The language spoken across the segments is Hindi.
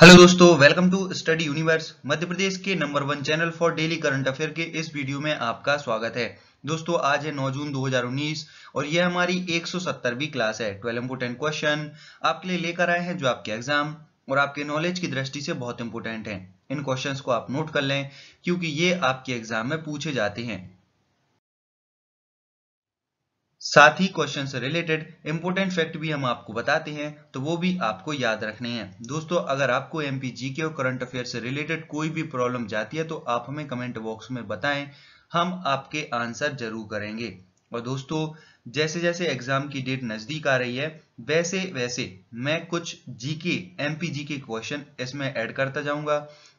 हेलो दोस्तों welcome to study universe Madhya Pradesh के number one channel for daily current affair के इस वीडियो में आपका स्वागत है दोस्तों आज है 9 जून 2019 और यह हमारी 170वीं क्लास है ट्वेल्व इम्पोर्टेंट क्वेश्चन आपके लिए लेकर आए हैं जो आपके एग्जाम और आपके नॉलेज की दृष्टि से बहुत इंपोर्टेंट है इन क्वेश्चन को आप नोट कर लें क्योंकि ये आपके एग्जाम में पूछे जाते हैं साथ ही क्वेश्चन से रिलेटेड इंपॉर्टेंट फैक्ट भी हम आपको बताते हैं तो वो भी आपको याद रखने हैं दोस्तों अगर आपको एम पी जी के और करंट अफेयर से रिलेटेड कोई भी प्रॉब्लम जाती है तो आप हमें कमेंट बॉक्स में बताएं हम आपके आंसर जरूर करेंगे और दोस्तों जैसे जैसे एग्जाम की डेट नजदीक आ रही है वैसे वैसे मैं कुछ जीके जी के क्वेश्चन इसमें ऐड करता जाऊंगा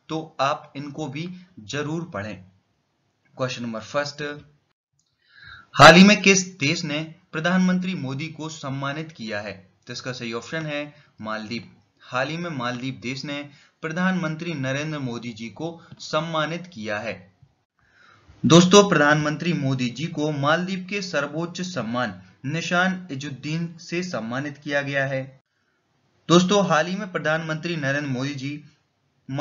तो आप इनको भी जरूर पढ़ें क्वेश्चन नंबर फर्स्ट हाल ही में किस देश ने प्रधानमंत्री मोदी को सम्मानित किया है तो इसका सही ऑप्शन है मालदीप हाल ही में मालदीप देश ने प्रधानमंत्री नरेंद्र मोदी जी को सम्मानित किया है दोस्तों प्रधानमंत्री मोदी जी को मालदीप के सर्वोच्च सम्मान निशान इजुद्दीन से सम्मानित किया गया है दोस्तों हाल ही में प्रधानमंत्री नरेंद्र मोदी जी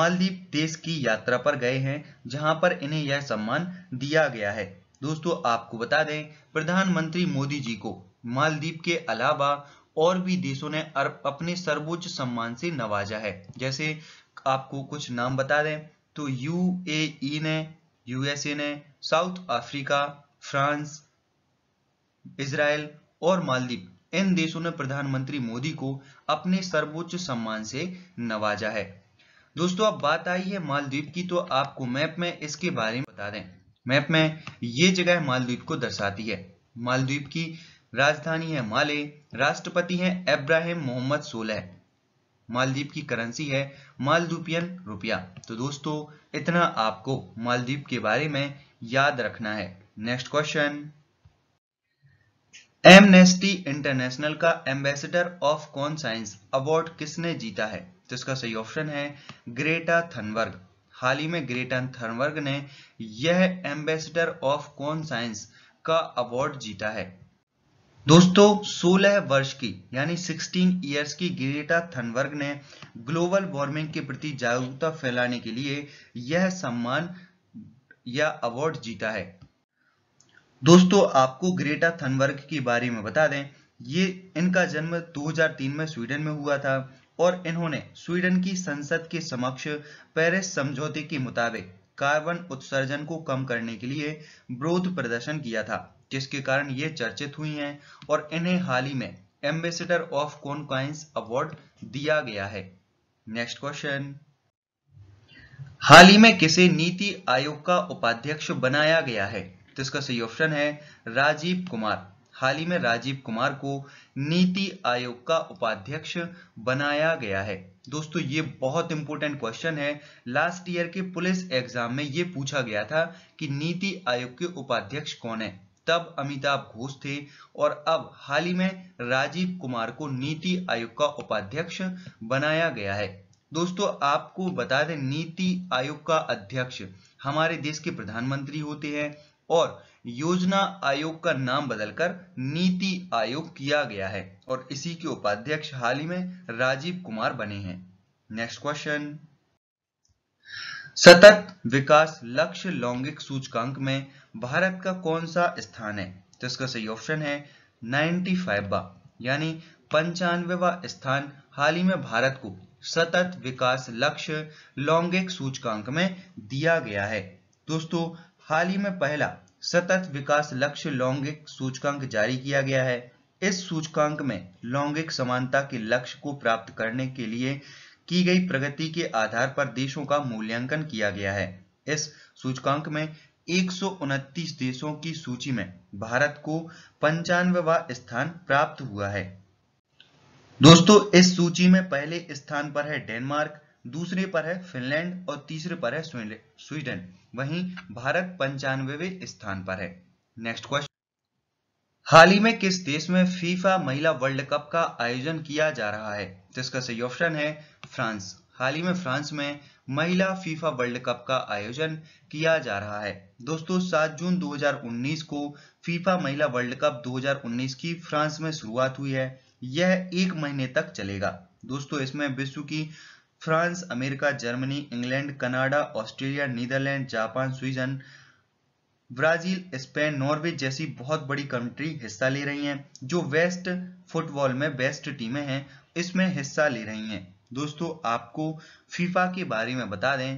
मालदीप देश की यात्रा पर गए हैं जहां पर इन्हें यह सम्मान दिया गया है दोस्तों आपको बता दें प्रधानमंत्री मोदी जी को मालदीप के अलावा और भी देशों ने अपने सर्वोच्च सम्मान से नवाजा है जैसे आपको कुछ नाम बता दें तो यूएई ने यूएसए ने साउथ अफ्रीका फ्रांस इसराइल और मालदीप इन देशों ने प्रधानमंत्री मोदी को अपने सर्वोच्च सम्मान से नवाजा है दोस्तों अब बात आई है मालदीप की तो आपको मैप में इसके बारे में बता दें मैप में ये जगह मालद्वीप को दर्शाती है मालद्वीप की राजधानी है माले राष्ट्रपति है इब्राहिम मोहम्मद सोलह मालदीप की करेंसी है मालदीपियन रुपया तो दोस्तों इतना आपको मालदीप के बारे में याद रखना है नेक्स्ट क्वेश्चन एमनेस्टी इंटरनेशनल का ambassador of conscience award किसने जीता है तो इसका सही ऑप्शन है ग्रेटा थनबर्ग हाल ही में ग्रेटन थर्नबर्ग ने यह एम्बेसडर ऑफ कॉन साइंस का अवार्ड जीता है दोस्तों 16 वर्ष की यानी 16 इयर्स की ग्रेटा थनवर्ग ने ग्लोबल वार्मिंग के प्रति जागरूकता फैलाने के लिए यह सम्मान या अवार्ड जीता है दोस्तों आपको ग्रेटा थनवर्ग के बारे में बता दें ये इनका जन्म 2003 में स्वीडन में हुआ था और इन्होंने स्वीडन की संसद के समक्ष पेरिस समझौते के मुताबिक कार्बन उत्सर्जन को कम करने के लिए विरोध प्रदर्शन किया था जिसके कारण ये चर्चित हुई हैं और इन्हें हाल ही में एम्बेसडर ऑफ कॉनकाइंस अवार्ड दिया गया है नेक्स्ट क्वेश्चन हाल ही में किसे नीति आयोग का उपाध्यक्ष बनाया गया है तो इसका सही ऑप्शन है राजीव कुमार हाल ही में राजीव कुमार को नीति आयोग का उपाध्यक्ष बनाया गया है दोस्तों ये बहुत इंपॉर्टेंट क्वेश्चन है लास्ट ईयर के पुलिस एग्जाम में ये पूछा गया था कि नीति आयोग के उपाध्यक्ष कौन है तब अमिताभ घोष थे और अब हाल ही में राजीव कुमार को नीति आयोग का उपाध्यक्ष बनाया गया है दोस्तों आपको बता दें नीति आयोग का अध्यक्ष हमारे देश के प्रधानमंत्री होते हैं और योजना आयोग का नाम बदलकर नीति आयोग किया गया है और इसी के उपाध्यक्ष हाल ही में राजीव कुमार बने हैं नेक्स्ट क्वेश्चन सतत विकास लक्ष्य लौंगिक सूचकांक में भारत का कौन सा स्थान है तो इसका सही ऑप्शन है 95वां यानी पंचानवेवा स्थान हाल ही में भारत को सतत विकास लक्ष्य लौंगिक सूचकांक में दिया गया है दोस्तों हाल ही में पहला सतत विकास लक्ष्य लौंगिक सूचकांक जारी किया गया है इस सूचकांक में लौंगिक समानता के लक्ष्य को प्राप्त करने के लिए की गई प्रगति के आधार पर देशों का मूल्यांकन किया गया है इस सूचकांक में एक देशों की सूची में भारत को पंचानवे स्थान प्राप्त हुआ है दोस्तों इस सूची में पहले स्थान पर है डेनमार्क दूसरे पर है फिनलैंड और तीसरे पर है स्वीडन वहीं भारत पंचानवे स्थान पर है नेक्स्ट क्वेश्चन हाल ही में किस देश में फीफा महिला वर्ल्ड कप का आयोजन किया जा रहा है जिसका सही ऑप्शन है फ्रांस हाल ही में फ्रांस में महिला फीफा वर्ल्ड कप का आयोजन किया जा रहा है दोस्तों 7 जून 2019 को फीफा महिला वर्ल्ड कप 2019 की फ्रांस में शुरुआत हुई है यह एक महीने तक चलेगा दोस्तों इसमें विश्व की France America Germany England Canada Australia Netherlands Japan Sweden Brazil Spain Norway जैसी बहुत बड़ी कंट्री हिस्सा ले रही हैं जो वेस्ट फुटबॉल में बेस्ट टीमें हैं इसमें हिस्सा ले रही हैं दोस्तों आपको फीफा के बारे में बता दें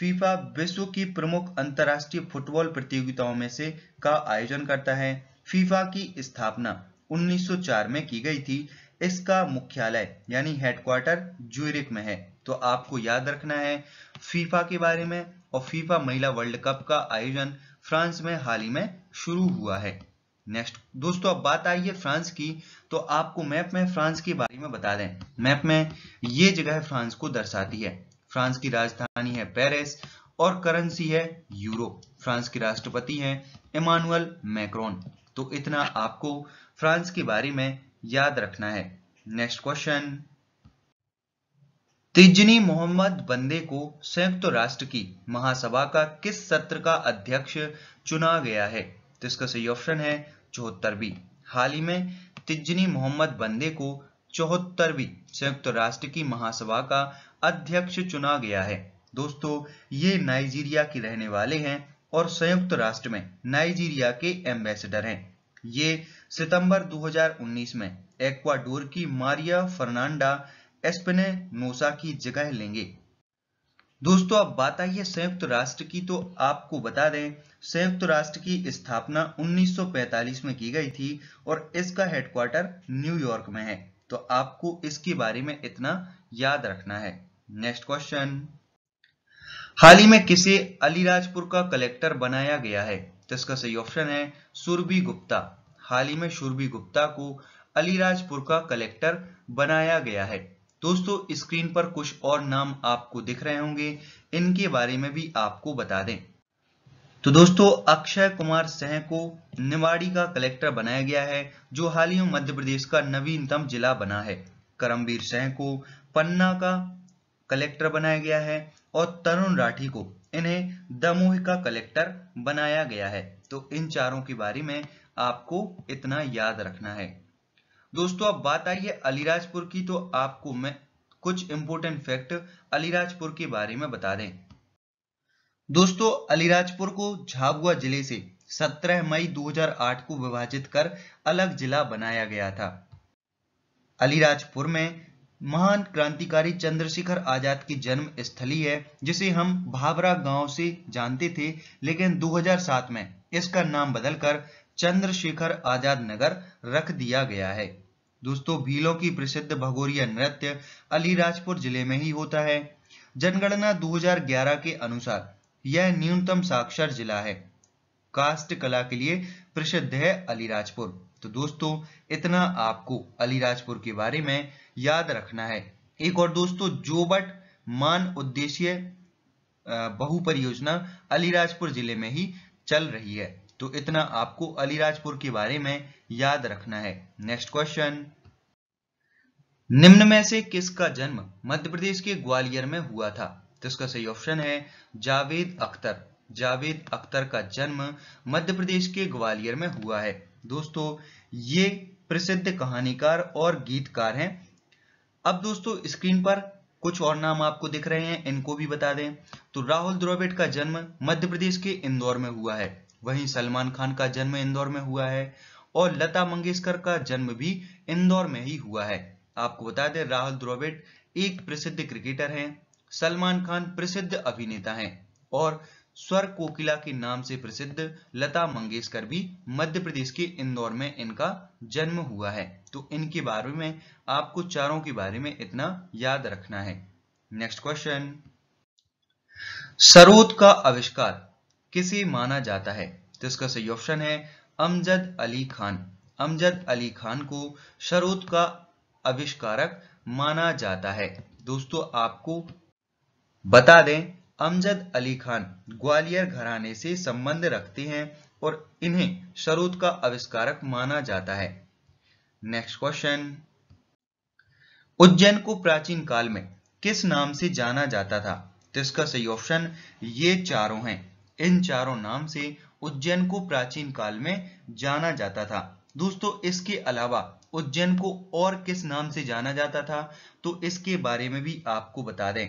फीफा विश्व की प्रमुख अंतर्राष्ट्रीय फुटबॉल प्रतियोगिताओं में से का आयोजन करता है फीफा की स्थापना 1904 में की गई थी इसका मुख्यालय यानी हेडक्वार्टर ज्यूरिक में है तो आपको याद रखना है फीफा के बारे में और फीफा महिला वर्ल्ड कप का आयोजन फ्रांस में हाल ही में शुरू हुआ है नेक्स्ट दोस्तों अब बात आई है फ्रांस की तो आपको मैप में फ्रांस के बारे में बता दें मैप में ये जगह फ्रांस को दर्शाती है फ्रांस की राजधानी है पेरिस और करेंसी है यूरो फ्रांस के राष्ट्रपति हैं इमानुअल मैक्रोन तो इतना आपको फ्रांस के बारे में याद रखना है नेक्स्ट क्वेश्चन तिजनी मोहम्मद बंदे को संयुक्त राष्ट्र की महासभा का किस सत्र का अध्यक्ष चुना गया है तो इसका सही ऑप्शन है चौहत्तरवी हाल ही में तिजनी मोहम्मद बंदे को चौहत्तरवी संयुक्त राष्ट्र की महासभा का अध्यक्ष चुना गया है दोस्तों ये नाइजीरिया के रहने वाले हैं और संयुक्त राष्ट्र में नाइजीरिया के एम्बेसडर हैं ये सितंबर 2019 में एक्वाडोर की मारिया फर्नांडा नोसा की जगह लेंगे दोस्तों अब बात आई है संयुक्त राष्ट्र की तो आपको बता दें संयुक्त राष्ट्र की स्थापना 1945 में की गई थी और इसका हेडक्वार्टर न्यूयॉर्क में है तो आपको इसके बारे में इतना याद रखना है नेक्स्ट क्वेश्चन हाल ही में किसे अलीराजपुर का कलेक्टर बनाया गया है जिसका सही ऑप्शन है सुरभि गुप्ता हाल ही में सुरभि गुप्ता को अलीराजपुर का कलेक्टर बनाया गया है दोस्तों स्क्रीन पर कुछ और नाम आपको दिख रहे होंगे इनके बारे में भी आपको बता दें तो दोस्तों अक्षय कुमार सह को निवाड़ी का कलेक्टर बनाया गया है जो हाल ही में मध्य प्रदेश का नवीनतम जिला बना है करमवीर सह को पन्ना का कलेक्टर बनाया गया है और तरुण राठी को इन्हें दमोह का कलेक्टर बनाया गया है तो इन चारों के बारे में आपको इतना याद रखना है दोस्तों अब बात आई है अलीराजपुर की तो आपको मैं कुछ इंपोर्टेंट फैक्ट अलीराजपुर के बारे में बता दें दोस्तों अलीराजपुर को झाबुआ जिले से 17 मई 2008 को विभाजित कर अलग जिला बनाया गया था अलीराजपुर में महान क्रांतिकारी चंद्रशेखर आजाद की जन्म स्थली है जिसे हम भाबरा गांव से जानते थे लेकिन 2007 में इसका नाम बदलकर चंद्रशेखर आजाद नगर रख दिया गया है दोस्तों भीलों की प्रसिद्ध भगोरिया नृत्य अलीराजपुर जिले में ही होता है जनगणना 2011 के अनुसार यह न्यूनतम साक्षर जिला है कास्ट कला के लिए प्रसिद्ध है अलीराजपुर तो दोस्तों इतना आपको अलीराजपुर के बारे में याद रखना है एक और दोस्तों जोबट मान उद्देश्य बहु परियोजना अलीराजपुर जिले में ही चल रही है तो इतना आपको अलीराजपुर के बारे में याद रखना है नेक्स्ट क्वेश्चन निम्न में से किसका जन्म मध्य प्रदेश के ग्वालियर में हुआ था तो इसका सही ऑप्शन है जावेद अख्तर जावेद अख्तर का जन्म मध्य प्रदेश के ग्वालियर में हुआ है दोस्तों ये प्रसिद्ध कहानीकार और गीतकार हैं अब दोस्तों स्क्रीन पर कुछ और नाम आपको दिख रहे हैं इनको भी बता दें तो राहुल द्रविड़ का जन्म मध्य प्रदेश के इंदौर में हुआ है वहीं सलमान खान का जन्म इंदौर में हुआ है और लता मंगेशकर का जन्म भी इंदौर में ही हुआ है आपको बता दें राहुल द्रविड़ एक प्रसिद्ध क्रिकेटर हैं सलमान खान प्रसिद्ध अभिनेता हैं और स्वर कोकिला के नाम से प्रसिद्ध लता मंगेशकर भी मध्य प्रदेश के इंदौर में इनका जन्म हुआ है तो इनके बारे में आपको चारों के बारे में इतना याद रखना है नेक्स्ट क्वेश्चन सरोद का आविष्कार किसे माना जाता है तो इसका सही ऑप्शन है अमजद अली खान अमजद अली खान को सरोद का आविष्कारक माना जाता है दोस्तों आपको बता दें अमजद अली खान ग्वालियर घराने से संबंध रखते हैं और इन्हें शरूद का आविष्कारक माना जाता है नेक्स्ट क्वेश्चन उज्जैन को प्राचीन काल में किस नाम से जाना जाता था तो इसका सही ऑप्शन ये चारों हैं इन चारों नाम से उज्जैन को प्राचीन काल में जाना जाता था दोस्तों इसके अलावा उज्जैन को और किस नाम से जाना जाता था तो इसके बारे में भी आपको बता दें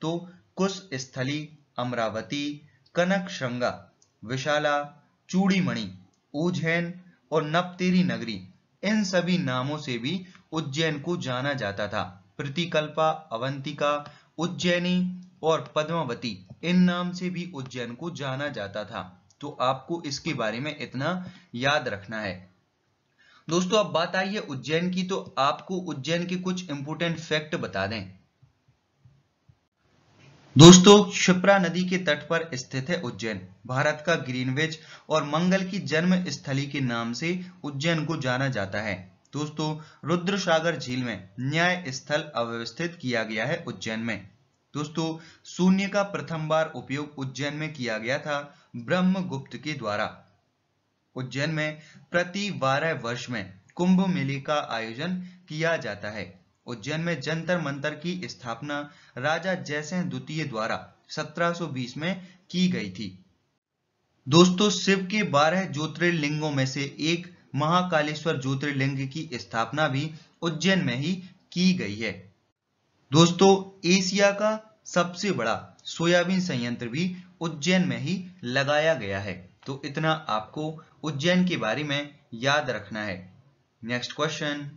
तो कुश स्थली अमरावती कनक श्रृंगा विशाला चूड़ीमणि उज्जैन और नपतेरी नगरी इन सभी नामों से भी उज्जैन को जाना जाता था प्रतिकल्पा अवंतिका उज्जैनी और पद्मावती इन नाम से भी उज्जैन को जाना जाता था तो आपको इसके बारे में इतना याद रखना है दोस्तों अब बात आई है उज्जैन की तो आपको उज्जैन के कुछ इंपोर्टेंट फैक्ट बता दें दोस्तों क्षिप्रा नदी के तट पर स्थित है उज्जैन भारत का ग्रीनविच और मंगल की जन्म स्थली के नाम से उज्जैन को जाना जाता है दोस्तों रुद्र सागर झील में न्याय स्थल अव्यवस्थित किया गया है उज्जैन में दोस्तों शून्य का प्रथम बार उपयोग उज्जैन में किया गया था ब्रह्मगुप्त के द्वारा उज्जैन में प्रति बारह वर्ष में कुंभ मेले का आयोजन किया जाता है उज्जैन में जंतर मंतर की स्थापना राजा जयसेन द्वितीय द्वारा 1720 में की गई थी दोस्तों शिव के बारह ज्योतिर्लिंगों में से एक महाकालेश्वर ज्योतिर्लिंग की स्थापना भी उज्जैन में ही की गई है दोस्तों एशिया का सबसे बड़ा सोयाबीन संयंत्र भी उज्जैन में ही लगाया गया है तो इतना आपको उज्जैन के बारे में याद रखना है नेक्स्ट क्वेश्चन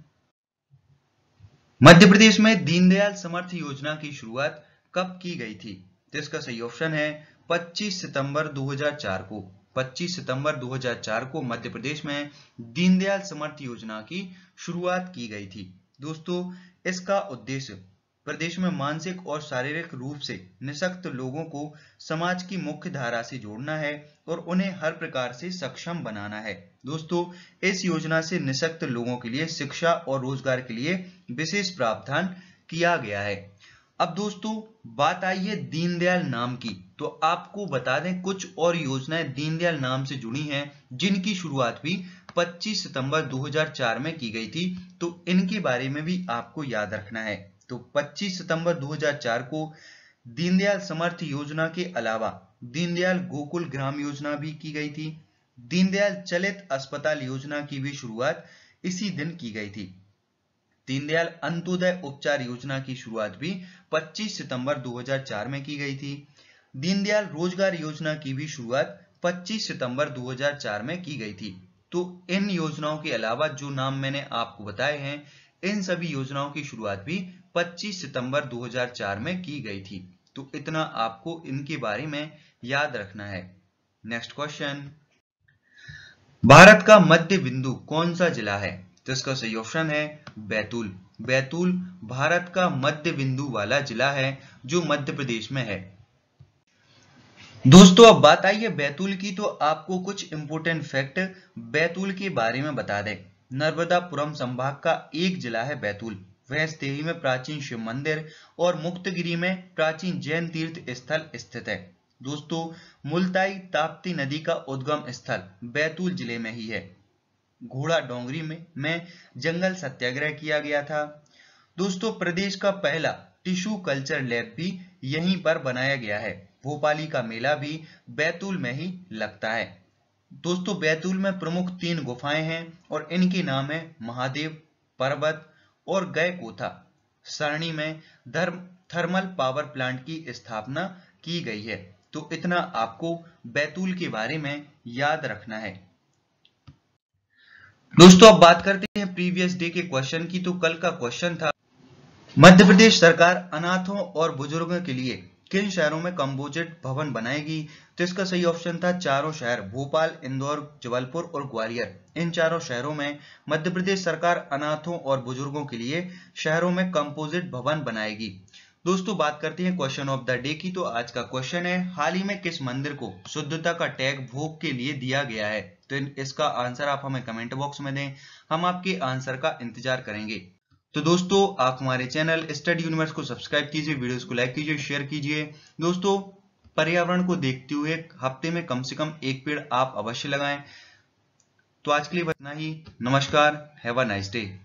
मध्य प्रदेश में दीनदयाल समर्थ योजना की शुरुआत कब की गई थी तो इसका सही ऑप्शन है 25 सितंबर 2004 को 25 सितंबर 2004 को मध्य प्रदेश में दीनदयाल समर्थ योजना की शुरुआत की गई थी दोस्तों इसका उद्देश्य प्रदेश में मानसिक और शारीरिक रूप से निशक्त लोगों को समाज की मुख्य धारा से जोड़ना है और उन्हें हर प्रकार से सक्षम बनाना है दोस्तों इस योजना से निशक्त लोगों के लिए शिक्षा और रोजगार के लिए विशेष प्रावधान किया गया है अब दोस्तों बात आई है दीनदयाल नाम की तो आपको बता दें कुछ और योजनाएं दीनदयाल नाम से जुड़ी हैं जिनकी शुरुआत भी 25 सितंबर 2004 में की गई थी तो इनके बारे में भी आपको याद रखना है तो 25 सितंबर 2004 को दीनदयाल समर्थ योजना के अलावा दीनदयाल गोकुल ग्राम योजना भी की गई थी दीनदयाल चलित अस्पताल योजना की भी शुरुआत इसी दिन की गई थी दीनदयाल अंत्योदय उपचार योजना की शुरुआत भी 25 सितंबर 2004 में की गई थी दीनदयाल रोजगार योजना की भी शुरुआत 25 सितंबर 2004 में की गई थी तो इन योजनाओं के अलावा जो नाम मैंने आपको बताए हैं इन सभी योजनाओं की शुरुआत भी 25 सितंबर 2004 में की गई थी तो इतना आपको इनके बारे में याद रखना है नेक्स्ट क्वेश्चन भारत का मध्य बिंदु कौन सा जिला है तो इसका सही ऑप्शन है बैतूल बैतूल भारत का मध्य बिंदु वाला जिला है जो मध्य प्रदेश में है दोस्तों अब बात आई है बैतूल की तो आपको कुछ इंपोर्टेंट फैक्ट बैतूल के बारे में बता दें नर्मदापुरम संभाग का एक जिला है बैतूल वैसदेवी में प्राचीन शिव मंदिर और मुक्तगिरी में प्राचीन जैन तीर्थ स्थल स्थित है दोस्तों मुलताई ताप्ती नदी का उद्गम स्थल बैतूल जिले में ही है घोड़ा डोंगरी में, में जंगल सत्याग्रह किया गया था दोस्तों प्रदेश का पहला टिश्यू कल्चर लैब भी यहीं पर बनाया गया है भोपाली का मेला भी बैतूल में ही लगता है दोस्तों बैतूल में प्रमुख तीन गुफाएं हैं और इनके नाम है महादेव पर्वत और गए कोथा सरणी में धर्म थर्मल पावर प्लांट की स्थापना की गई है तो इतना आपको बैतूल के बारे में याद रखना है दोस्तों अब बात करते हैं प्रीवियस डे के क्वेश्चन की तो कल का क्वेश्चन था मध्य प्रदेश सरकार अनाथों और बुजुर्गों के लिए किन शहरों में कंपोजिट भवन बनाएगी तो इसका सही ऑप्शन था चारों शहर भोपाल इंदौर जबलपुर और ग्वालियर इन चारों शहरों में मध्य प्रदेश सरकार अनाथों और बुजुर्गों के लिए शहरों में कंपोजिट भवन बनाएगी दोस्तों बात करते हैं क्वेश्चन ऑफ द डे की तो आज का क्वेश्चन है हाल ही में किस मंदिर को शुद्धता का टैग भोग के लिए दिया गया है तो इसका आंसर आप हमें कमेंट बॉक्स में दें हम आपके आंसर का इंतजार करेंगे तो दोस्तों आप हमारे चैनल स्टडी यूनिवर्स को सब्सक्राइब कीजिए वीडियोस को लाइक कीजिए शेयर कीजिए दोस्तों पर्यावरण को देखते हुए हफ्ते में कम से कम एक पेड़ आप अवश्य लगाएं तो आज के लिए इतना ही नमस्कार हैव अ नाइस डे